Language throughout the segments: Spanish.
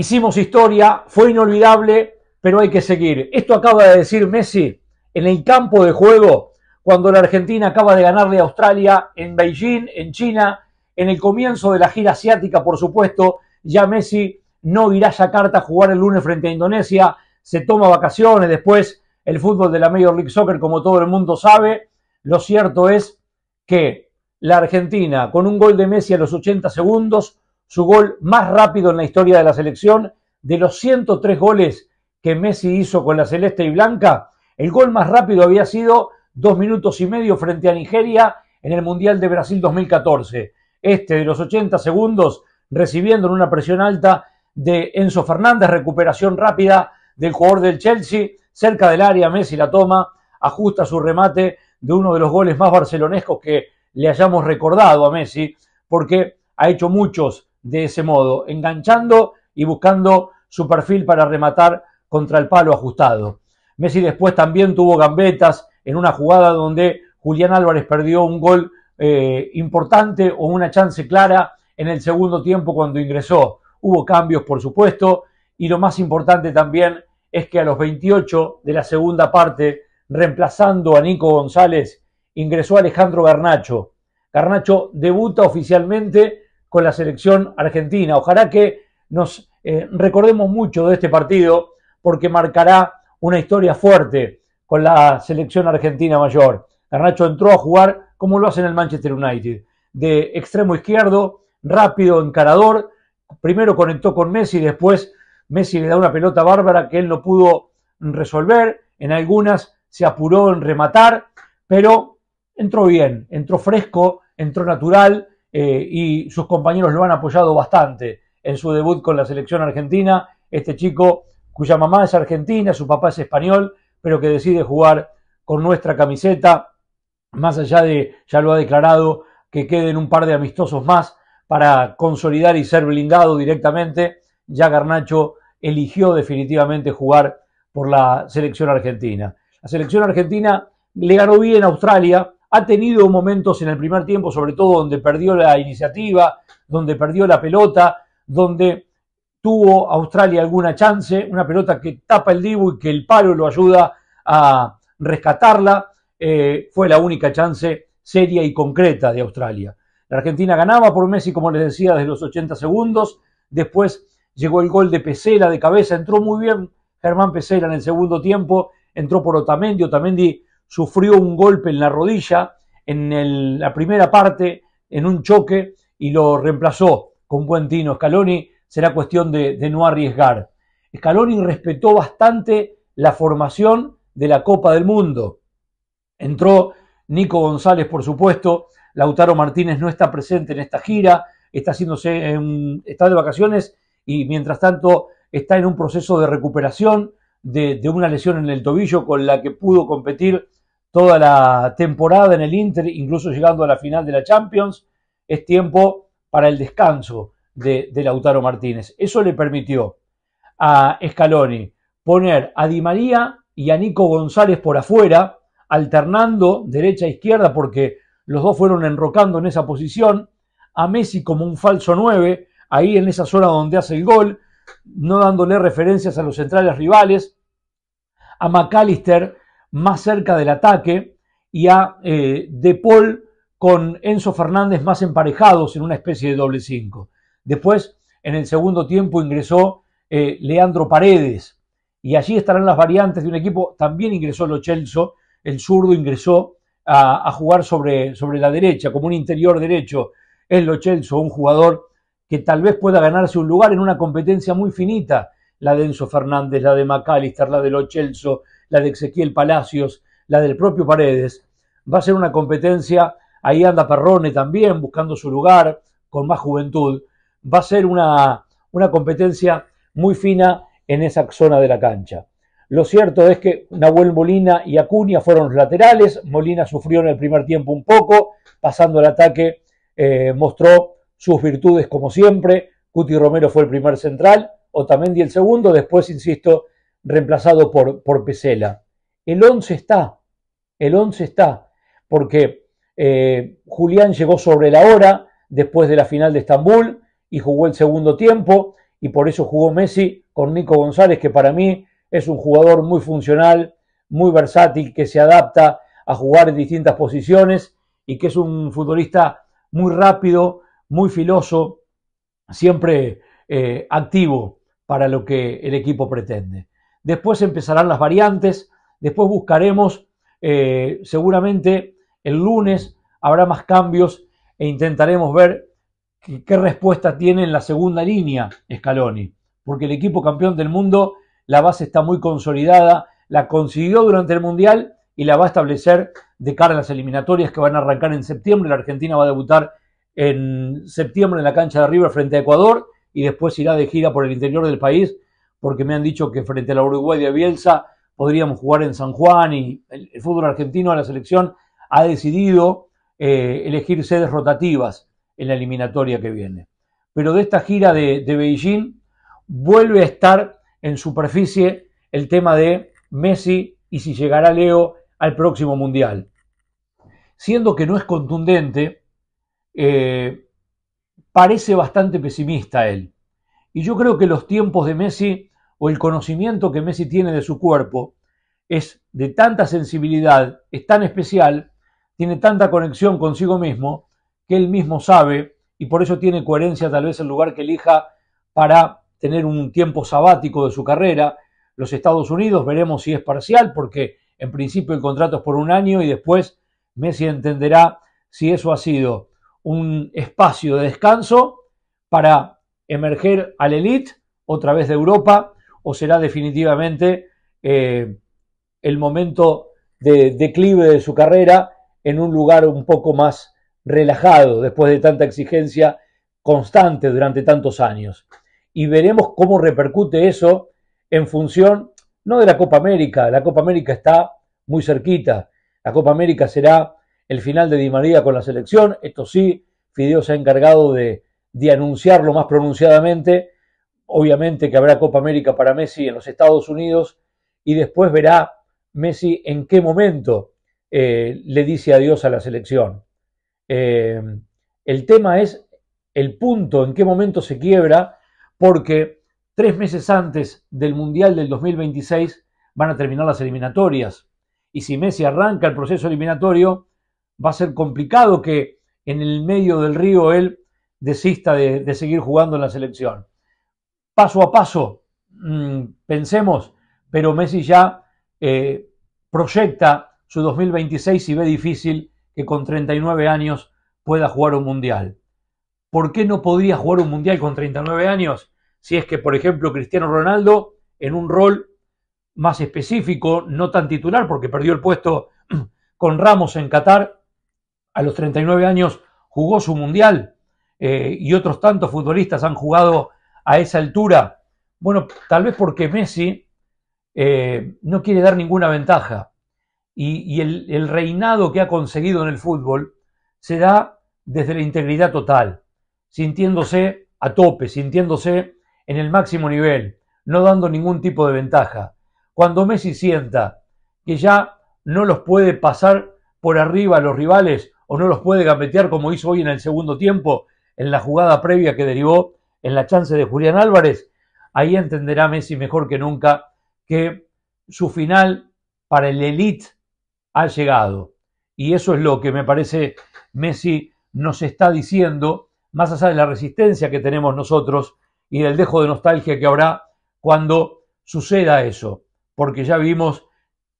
Hicimos historia, fue inolvidable, pero hay que seguir. Esto acaba de decir Messi en el campo de juego cuando la Argentina acaba de ganarle a Australia en Beijing, en China, en el comienzo de la gira asiática, por supuesto, ya Messi no irá a Yakarta a jugar el lunes frente a Indonesia, se toma vacaciones, después el fútbol de la Major League Soccer, como todo el mundo sabe, lo cierto es que la Argentina, con un gol de Messi a los 80 segundos, su gol más rápido en la historia de la selección. De los 103 goles que Messi hizo con la Celeste y Blanca, el gol más rápido había sido dos minutos y medio frente a Nigeria en el Mundial de Brasil 2014. Este de los 80 segundos, recibiendo en una presión alta de Enzo Fernández, recuperación rápida del jugador del Chelsea, cerca del área, Messi la toma, ajusta su remate de uno de los goles más barcelonescos que le hayamos recordado a Messi, porque ha hecho muchos de ese modo, enganchando y buscando su perfil para rematar contra el palo ajustado. Messi después también tuvo gambetas en una jugada donde Julián Álvarez perdió un gol eh, importante o una chance clara en el segundo tiempo cuando ingresó. Hubo cambios, por supuesto, y lo más importante también es que a los 28 de la segunda parte, reemplazando a Nico González, ingresó Alejandro Garnacho. Garnacho debuta oficialmente con la selección argentina. Ojalá que nos eh, recordemos mucho de este partido porque marcará una historia fuerte con la selección argentina mayor. Garnacho entró a jugar como lo hace en el Manchester United, de extremo izquierdo, rápido, encarador, primero conectó con Messi, después Messi le da una pelota bárbara que él no pudo resolver, en algunas se apuró en rematar, pero entró bien, entró fresco, entró natural, eh, y sus compañeros lo han apoyado bastante en su debut con la selección argentina. Este chico cuya mamá es argentina, su papá es español, pero que decide jugar con nuestra camiseta, más allá de, ya lo ha declarado, que queden un par de amistosos más para consolidar y ser blindado directamente, ya Garnacho eligió definitivamente jugar por la selección argentina. La selección argentina le ganó bien a Australia, ha tenido momentos en el primer tiempo, sobre todo donde perdió la iniciativa, donde perdió la pelota, donde tuvo Australia alguna chance, una pelota que tapa el Dibu y que el palo lo ayuda a rescatarla. Eh, fue la única chance seria y concreta de Australia. La Argentina ganaba por Messi, como les decía, desde los 80 segundos. Después llegó el gol de Pesela de cabeza. Entró muy bien Germán Pesela en el segundo tiempo. Entró por Otamendi. Otamendi sufrió un golpe en la rodilla en la primera parte, en un choque, y lo reemplazó con buen escaloni Scaloni será cuestión de, no arriesgar. Scaloni respetó bastante la formación de la Copa del Mundo. Entró Nico González, por supuesto. Lautaro Martínez no está presente en esta gira, está, haciéndose en, está de vacaciones y mientras tanto está en un proceso de recuperación de, una lesión en el tobillo con la que pudo competir toda la temporada en el Inter, incluso llegando a la final de la Champions, es tiempo para el descanso de, Lautaro Martínez. Eso le permitió a Scaloni poner a Di María y a Nico González por afuera, alternando derecha e izquierda porque los dos fueron enrocando en esa posición, a Messi como un falso 9, ahí en esa zona donde hace el gol, no dándole referencias a los centrales rivales, a McAllister más cerca del ataque y a eh, De Paul con Enzo Fernández más emparejados en una especie de doble cinco. Después, en el segundo tiempo, ingresó eh, Leandro Paredes y allí estarán las variantes de un equipo. También ingresó Lo el zurdo ingresó a, jugar sobre, sobre, la derecha, como un interior derecho. en Lo un jugador que tal vez pueda ganarse un lugar en una competencia muy finita, la de Enzo Fernández, la de McAllister, la de Lo la de Ezequiel Palacios, la del propio Paredes. Va a ser una competencia, ahí anda Perrone también buscando su lugar con más juventud. Va a ser una, competencia muy fina en esa zona de la cancha. Lo cierto es que Nahuel Molina y Acuña fueron los laterales. Molina sufrió en el primer tiempo un poco, pasando al ataque eh, mostró sus virtudes como siempre. Cuti Romero fue el primer central, Otamendi el segundo. Después, insisto, reemplazado por, Pesela. El 11 está, el 11 está, porque eh, Julián llegó sobre la hora después de la final de Estambul y jugó el segundo tiempo y por eso jugó Messi con Nico González, que para mí es un jugador muy funcional, muy versátil, que se adapta a jugar en distintas posiciones y que es un futbolista muy rápido, muy filoso, siempre eh, activo para lo que el equipo pretende después empezarán las variantes, después buscaremos, eh, seguramente el lunes habrá más cambios e intentaremos ver qué, qué respuesta tiene en la segunda línea Scaloni, porque el equipo campeón del mundo, la base está muy consolidada, la consiguió durante el Mundial y la va a establecer de cara a las eliminatorias que van a arrancar en septiembre. La Argentina va a debutar en septiembre en la cancha de River frente a Ecuador y después irá de gira por el interior del país porque me han dicho que frente a la Uruguay de Bielsa podríamos jugar en San Juan y el, fútbol argentino a la selección ha decidido eh, elegir sedes rotativas en la eliminatoria que viene. Pero de esta gira de, Beijing vuelve a estar en superficie el tema de Messi y si llegará Leo al próximo Mundial. Siendo que no es contundente, eh, parece bastante pesimista él. Y yo creo que los tiempos de Messi o el conocimiento que Messi tiene de su cuerpo es de tanta sensibilidad, es tan especial, tiene tanta conexión consigo mismo, que él mismo sabe y por eso tiene coherencia tal vez el lugar que elija para tener un tiempo sabático de su carrera. Los Estados Unidos, veremos si es parcial, porque en principio el contrato es por un año y después Messi entenderá si eso ha sido un espacio de descanso para emerger al elite otra vez de Europa o será definitivamente eh, el momento de declive de su carrera en un lugar un poco más relajado después de tanta exigencia constante durante tantos años. Y veremos cómo repercute eso en función no de la Copa América, la Copa América está muy cerquita, la Copa América será el final de Di María con la selección, esto sí, Fideo se ha encargado de, de anunciarlo más pronunciadamente, Obviamente que habrá Copa América para Messi en los Estados Unidos y después verá Messi en qué momento eh, le dice adiós a la selección. Eh, el tema es el punto en qué momento se quiebra, porque tres meses antes del Mundial del 2026 van a terminar las eliminatorias. Y si Messi arranca el proceso eliminatorio, va a ser complicado que en el medio del río él desista de seguir jugando en la selección paso a paso, mm, pensemos, pero Messi ya eh, proyecta su 2026 y ve difícil que con 39 años pueda jugar un mundial. ¿Por qué no podría jugar un mundial con 39 años? Si es que, por ejemplo, Cristiano Ronaldo, en un rol más específico, no tan titular, porque perdió el puesto con Ramos en Qatar, a los 39 años jugó su mundial eh, y otros tantos futbolistas han jugado a esa altura? Bueno, tal vez porque Messi eh, no quiere dar ninguna ventaja y, el, reinado que ha conseguido en el fútbol se da desde la integridad total, sintiéndose a tope, sintiéndose en el máximo nivel, no dando ningún tipo de ventaja. Cuando Messi sienta que ya no los puede pasar por arriba a los rivales o no los puede gambetear como hizo hoy en el segundo tiempo, en la jugada previa que derivó en la chance de Julián Álvarez, ahí entenderá Messi mejor que nunca que su final para el elite ha llegado. Y eso es lo que me parece Messi nos está diciendo, más allá de la resistencia que tenemos nosotros y del dejo de nostalgia que habrá cuando suceda eso, porque ya vimos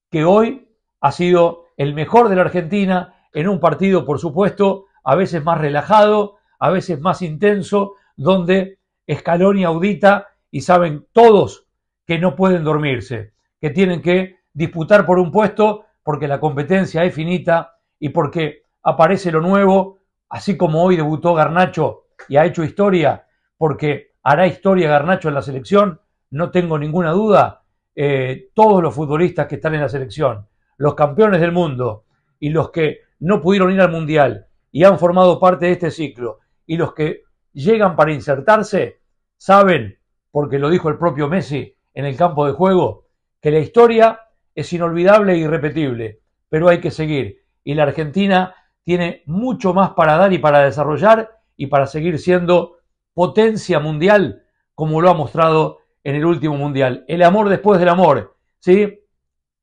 que hoy ha sido el mejor de la Argentina en un partido, por supuesto, a veces más relajado, a veces más intenso, donde y audita y saben todos que no pueden dormirse, que tienen que disputar por un puesto porque la competencia es finita y porque aparece lo nuevo, así como hoy debutó Garnacho y ha hecho historia, porque hará historia Garnacho en la selección, no tengo ninguna duda, eh, todos los futbolistas que están en la selección, los campeones del mundo y los que no pudieron ir al Mundial y han formado parte de este ciclo y los que llegan para insertarse, saben, porque lo dijo el propio Messi en el campo de juego, que la historia es inolvidable e irrepetible, pero hay que seguir. Y la Argentina tiene mucho más para dar y para desarrollar y para seguir siendo potencia mundial como lo ha mostrado en el último mundial. El amor después del amor, ¿sí?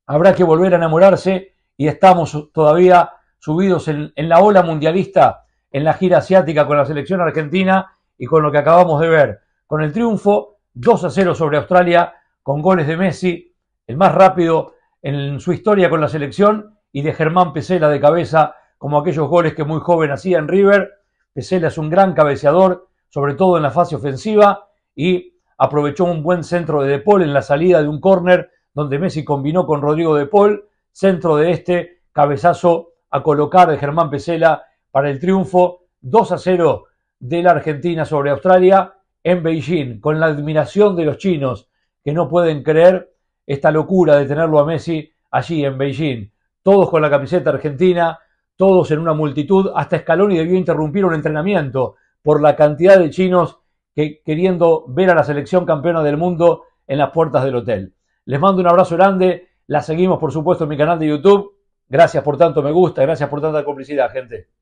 Habrá que volver a enamorarse y estamos todavía subidos en, en la ola mundialista en la gira asiática con la selección argentina y con lo que acabamos de ver, con el triunfo 2 a 0 sobre Australia, con goles de Messi, el más rápido en su historia con la selección, y de Germán Pesela de cabeza, como aquellos goles que muy joven hacía en River. Pesela es un gran cabeceador, sobre todo en la fase ofensiva, y aprovechó un buen centro de De Paul en la salida de un córner, donde Messi combinó con Rodrigo De Paul, centro de este, cabezazo a colocar de Germán Pesela para el triunfo 2 a 0 de la Argentina sobre Australia en Beijing, con la admiración de los chinos que no pueden creer esta locura de tenerlo a Messi allí en Beijing. Todos con la camiseta argentina, todos en una multitud, hasta escalón y debió interrumpir un entrenamiento por la cantidad de chinos que queriendo ver a la selección campeona del mundo en las puertas del hotel. Les mando un abrazo grande, la seguimos por supuesto en mi canal de YouTube. Gracias por tanto me gusta, gracias por tanta complicidad, gente.